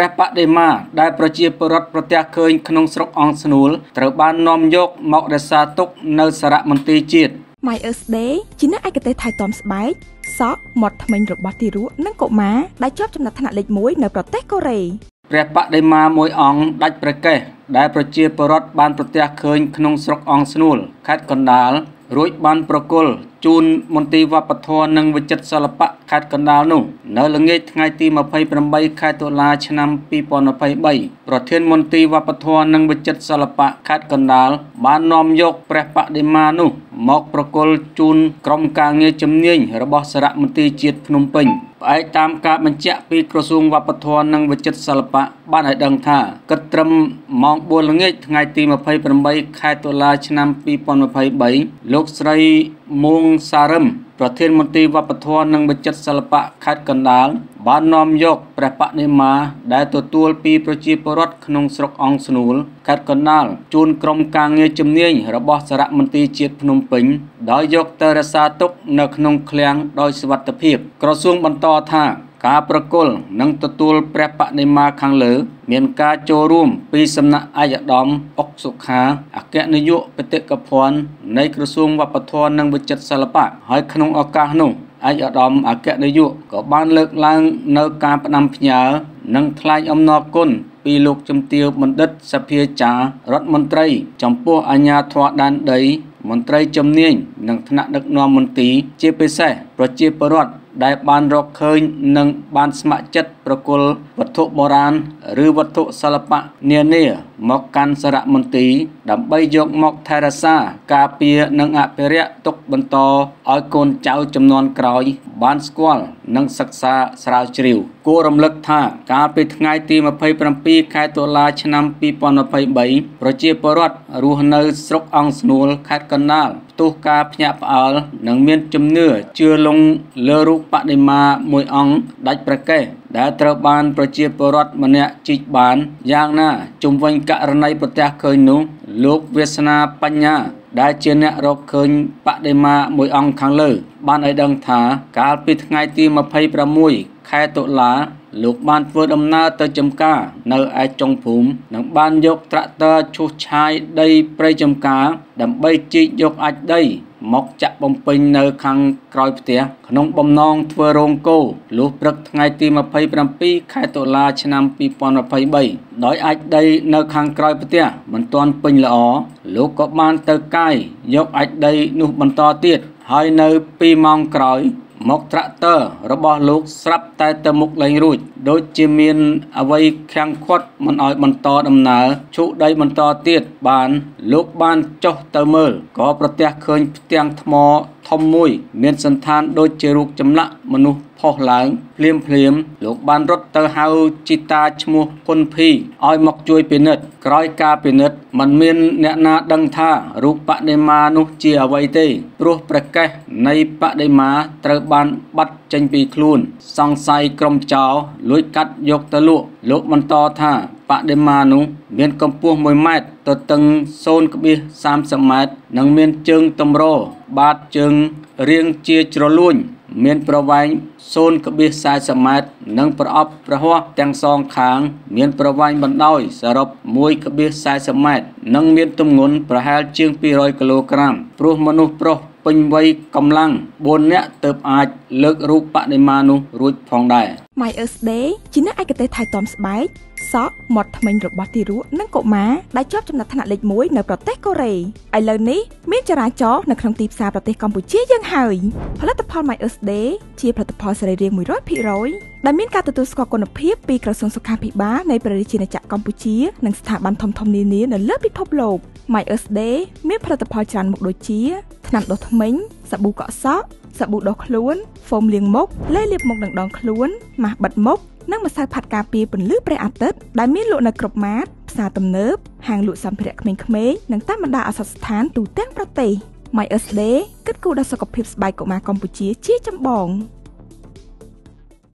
ព្រះបដិមាដែលប្រជាពលរដ្ឋប្រទះឃើញ ក្នុងស្រុកអង្គស្នួលត្រូវបាននាំយកមករក្សាទុកនៅសារមន្ទីរជាតិ My Earthday ជាអ្នកឯកទេសថៃតំស្បែកសក់មាត់ធ្មេញរបស់ទីរក់និងកុមារដែលជាប់ចំណាត់ថ្នាក់លេខ1នៅប្រទេសកូរ៉េព្រះបដិមាមួយអង្គដាច់ប្រកេះដែលប្រជាពលរដ្ឋបានប្រទះឃើញក្នុងស្រុកអង្គស្នួលខេត្តកណ្ដាលរួចបានប្រគល់ជូនមន្ទីរវប្បធម៌និងវិចិត្រសិល្បៈខេត្តកណ្ដាលនោះនៅល្ងាចថ្ងៃទី28ខែតុលាឆ្នាំ2023ប្រធានមន្ទីរវប្បធម៌និងវិចិត្រសិល្បៈខេត្តកណ្ដាលបាននាំយកព្រះបដិមានោះមកប្រគល់ជូន ក្រុមការងារជំនាញរបស់សារមន្ទីរជាតិភ្នំពេញផ្អែកតាមការបញ្ជាក់ពីក្រសួងវប្បធម៌និងវិចិត្រសិល្បៈបានឲ្យដឹងថាគិតត្រឹមម៉ោង4ល្ងាចថ្ងៃទី28ខែតុលាឆ្នាំ2023លោកស្រីមួងសារឹមប្រធានមន្ត្រីវប្បធម៌និងវិចិត្រសិល្បៈខេត្តកណ្ដាលបាននាំយកព្រះបដិមា ដែលទទួលពីប្រជាពលរដ្ឋក្នុងស្រុកអង្គស្នូលខេត្តកណ្ដាល ជូនក្រុមការងារជំនាញរបស់សារមន្ត្រីជាតិភ្នំពេញដោយយកទៅរក្សាទុក នៅក្នុងឃ្លាំងដោយសុវត្ថិភាពក្រសួងបន្តថាការប្រគល់និងទទួលព្រះបដិមាខាងលើ មានការចូលរួមពីសំណាក់អាយដាមអុកសុខាអគ្គនាយកបេតិកភណ្ឌនៃក្រសួងវប្បធម៌និងវិចិត្រសិល្បៈហើយក្នុងឱកាសនោះឯកឧត្តមអគ្គនាយកក៏បានលើកឡើងនៅការផ្ដាំផ្ញើនិងថ្លែងអំណរគុណពីលោកជំទាវបណ្ឌិតសភាចាររដ្ឋមន្ត្រីចំពោះអាជ្ញាធរដែនដី មន្ត្រីជំនាញនិងថ្នាក់ដឹកនាំមន្ទីរជាពិសេសប្រជាពលរដ្ឋដែលបានរកឃើញនិងបានស្ម័គ្រចិត្តប្រគល់វត្ថុបុរាណឬវត្ថុសិល្បៈនានាមកកាន់សារមន្ទីរដើម្បីយកមកថែរក្សា ការពារនិងអភិរក្សទុកបន្តឲ្យកូនចៅចំនួនក្រោយបានស្គាល់និងសិក្សាស្រាវជ្រាវគួររំលឹកថាកាលពីថ្ងៃទី27ខែតុលាឆ្នាំ2023ប្រជាពលរដ្ឋរស់នៅស្រុកអង្គស្នួលខេត្តកណ្ដាលផ្ទុះការភ្ញាក់ផ្អើលនិងមានជំនឿជឿលងលើរូបបដិមាមួយអង្គដាច់ប្រកេះដែលត្រូវបាន ប្រជាពលរដ្ឋម្នាក់ជីកបានយ៉ាងណាជំវិញករណីប្រទះឃើញនោះលោកវាសនាបញ្ញាដែលជាអ្នករកឃើញបដិមាមួយអង្គខាងលើ បានឲ្យដឹងថា កាលពីថ្ងៃទី26ខែតុលាលោកបានធ្វើដំណើរទៅចំការ នៅឯចុងភូមិនិងបានយកត្រាក់ទ័រឈូសឆាយដីព្រៃចំការ ដើម្បីជីកយកអាចដីមកចាក់បំពេញនៅខាងក្រោយផ្ទះក្នុងបំណងធ្វើរោងគោលុះព្រឹកថ្ងៃទី27ខែតុលាឆ្នាំ2023ដោយអាចដីនៅខាងក្រោយផ្ទះមិនទាន់ពេញល្អលោកក៏បានទៅកាយយកអាចដី នោះបន្តទៀត ហើយនៅ2ម៉ោងក្រោយមកត្រាក់ទ័ររបស់លោកស្រាប់តែទៅមុខលែងរួច ដូចជាមានអ្វីខាំងខាត់មិនឲ្យបន្តដំណើរឈូដីបន្តទៀត បាន លោកបានចុះទៅមើលក៏ប្រទះឃើញផ្ទាំងថ្មធំមួយ មានសន្តាន ដូចជារូបចម្លាក់មនុស្សផុសឡើងភ្លាមភ្លាមលោកបានរត់ទៅហៅជីតាឈ្មោះហ៊ុនភីឲ្យ មកជួយពិនិត្យក្រោយការពិនិត្យมันមាន អ្នកណា ដឹងថារូបបដិមានោះជាអ្វីទេព្រោះប្រកាសនៃបដិមាត្រូវបានបាត់ចេញពីខ្លួន សង្ស័យក្រុមចោរលួចកាត់យកទៅលក់លោកបន្តថាបដិមានោះមានកម្ពស់1ម៉ែត្រទទឹង0.30ម៉ែត្រនិងមានជើងតម្របាតជើងរាងជាជ្រលួញមាន ប្រវែង0.40ម៉ែត្រនិង ប្រអប់ប្រហោះទាំងសងខាង មាន ប្រវែងបណ្ដោយសរុប1.40ម៉ែត្រនិងមានទម្ងន់ប្រហែលជាង200គីឡូក្រាមព្រោះមនុស្សប្រុសពេញវ័យកម្លាំង4នាក់ទើបអាចលើករូបបដិមានោះរួចផងដែរ My Earth Day ជាអ្នកឯកទេសថៃ តំស្បែកសក់មាត់ធ្មេញរបស់ទារកនិងកុមារដែលជាប់ចំណាត់ថ្នាក់លេខ1នៅប្រទេសកូរ៉េឥឡូវនេះមានចរាចរណ៍នៅក្នុងទីផ្សារប្រទេសកម្ពុជាយើងហើយផលិតផល My Earth Day ជាផលិតផលសរីរាង្គ100%ដែលមានការទទួលស្គាល់គុណភាពពីក្រសួងសុខាភិបាលនៃព្រះរាជាណាចក្រកម្ពុជា និងស្ថាប័នធំៗនានានៅលើពិភពលោក My Earth Day មានផលិតផលច្រើនមុខដូចជាថ្នាំដុសធ្មេញសាប៊ូកក់សក់សាប៊ូដុសខ្លួនហ្វូមលាងមុខលេសលាបមុខនិងដងខ្លួនម៉ាស់បិទមុខនិងម្សៅផាត់ការពារពន្លឺព្រះអាទិត្យដែលមានលក់នៅគ្រប់ម៉ាតផ្សារទំនើបហាងលក់សម្ភារៈក្មេងៗនិងតាមបណ្ដាអាសន្នស្ថានទូទាំងប្រទេស My Earth Day គិតគូរដល់សុខភាពស្បែកកុមារកម្ពុជាជាចម្បង